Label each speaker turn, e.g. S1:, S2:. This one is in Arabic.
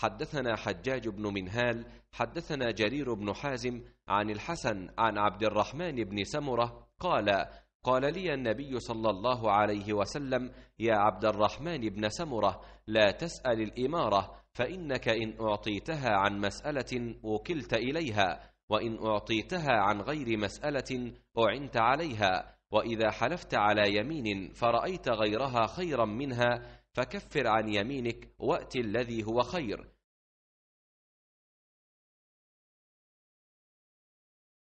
S1: حدثنا حجاج بن منهال
S2: حدثنا جرير بن حازم عن الحسن عن عبد الرحمن بن سمره قال قال لي النبي صلى الله عليه وسلم يا عبد الرحمن بن سمره لا تسال الاماره فانك ان اعطيتها عن مساله وكلت اليها وان اعطيتها عن غير مساله اعنت عليها واذا حلفت على يمين فرايت غيرها خيرا منها
S1: فكفر عن يمينك وأت الذي هو خير